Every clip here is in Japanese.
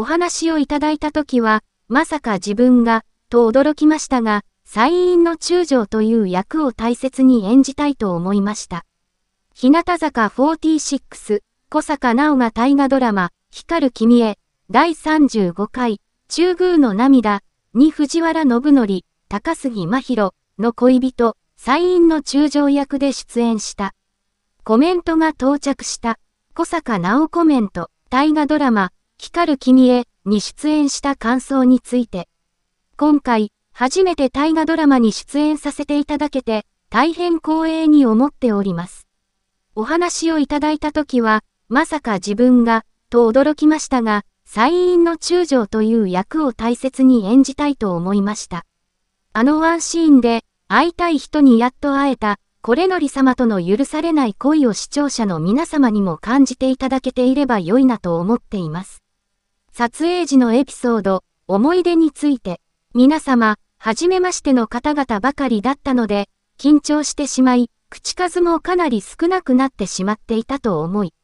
お話をいただいたときは、まさか自分が、と驚きましたが、再院の中将という役を大切に演じたいと思いました。日向坂46、小坂直が大河ドラマ、光る君へ、第35回、中宮の涙、に藤原信則、高杉真宙の恋人、再院の中将役で出演した。コメントが到着した、小坂直コメント、大河ドラマ、光る君へに出演した感想について、今回、初めて大河ドラマに出演させていただけて、大変光栄に思っております。お話をいただいたときは、まさか自分が、と驚きましたが、再院の中将という役を大切に演じたいと思いました。あのワンシーンで、会いたい人にやっと会えた、これのり様との許されない恋を視聴者の皆様にも感じていただけていれば良いなと思っています。撮影時のエピソード、思い出について、皆様、はじめましての方々ばかりだったので、緊張してしまい、口数もかなり少なくなってしまっていたと思い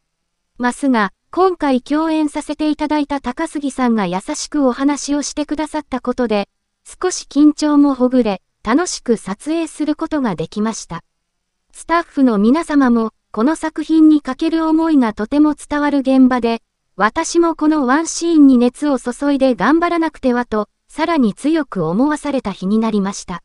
ますが、今回共演させていただいた高杉さんが優しくお話をしてくださったことで、少し緊張もほぐれ、楽しく撮影することができました。スタッフの皆様も、この作品にかける思いがとても伝わる現場で、私もこのワンシーンに熱を注いで頑張らなくてはと、さらに強く思わされた日になりました。